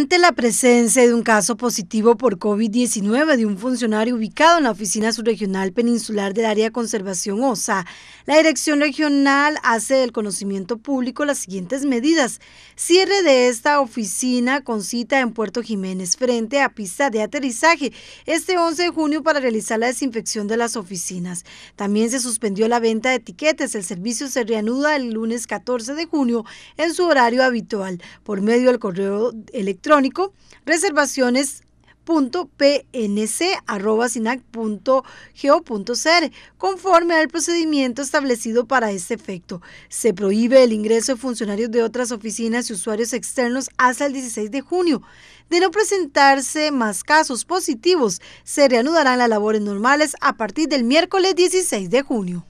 Ante la presencia de un caso positivo por COVID-19 de un funcionario ubicado en la Oficina Subregional Peninsular del Área Conservación OSA, la Dirección Regional hace del conocimiento público las siguientes medidas. Cierre de esta oficina con cita en Puerto Jiménez frente a pista de aterrizaje este 11 de junio para realizar la desinfección de las oficinas. También se suspendió la venta de etiquetes. El servicio se reanuda el lunes 14 de junio en su horario habitual por medio del correo electrónico electrónico conforme al procedimiento establecido para este efecto. Se prohíbe el ingreso de funcionarios de otras oficinas y usuarios externos hasta el 16 de junio. De no presentarse más casos positivos, se reanudarán las labores normales a partir del miércoles 16 de junio.